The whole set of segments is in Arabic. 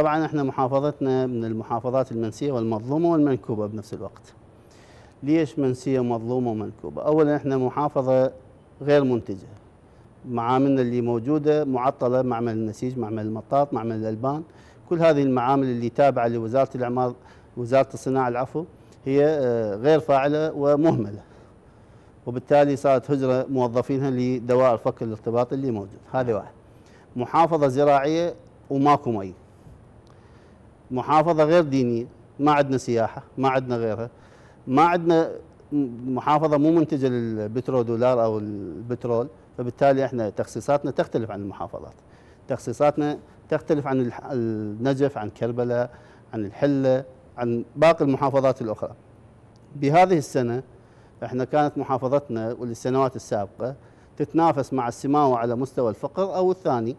طبعا احنا محافظتنا من المحافظات المنسيه والمظلومه والمنكوبه بنفس الوقت. ليش منسيه مظلومه ومنكوبه؟ اولا احنا محافظه غير منتجه. معاملنا اللي موجوده معطله معمل النسيج، معمل المطاط، معمل الالبان، كل هذه المعامل اللي تابعه لوزاره الاعمار وزاره الصناعه العفو هي آه، غير فاعله ومهمله. وبالتالي صارت هجره موظفينها لدوائر فك الارتباط اللي موجود، هذا واحد. محافظه زراعيه وماكو مي. محافظة غير دينية ما عندنا سياحة ما عندنا غيرها ما عندنا محافظة مو منتجة للبترول دولار أو البترول فبالتالي احنا تخصيصاتنا تختلف عن المحافظات تخصيصاتنا تختلف عن النجف عن كربلاء عن الحلة عن باقي المحافظات الأخرى بهذه السنة احنا كانت محافظتنا والسنوات السابقة تتنافس مع السماوة على مستوى الفقر أو الثاني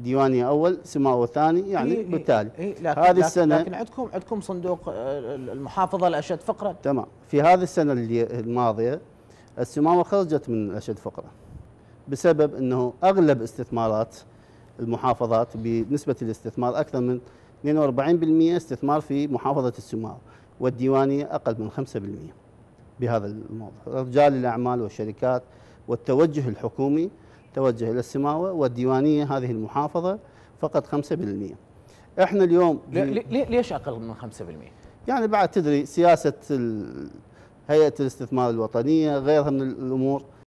ديوانية أول سماوة ثاني يعني إيه،, إيه بالتالي إيه لكن هذه لكن السنة لكن عندكم عندكم صندوق آه، المحافظة الأشد فقره تمام في هذه السنة الماضية السماوة خرجت من الأشد فقره بسبب أنه أغلب استثمارات المحافظات بنسبة الاستثمار أكثر من 42% استثمار في محافظة السماوة والديوانية أقل من 5% بهذا الموضوع رجال الأعمال والشركات والتوجه الحكومي توجه الى السماوه والديوانيه هذه المحافظه فقط 5% احنا اليوم ليش اقل من 5%؟ يعني بعد تدري سياسه هيئه الاستثمار الوطنيه غيرها من الامور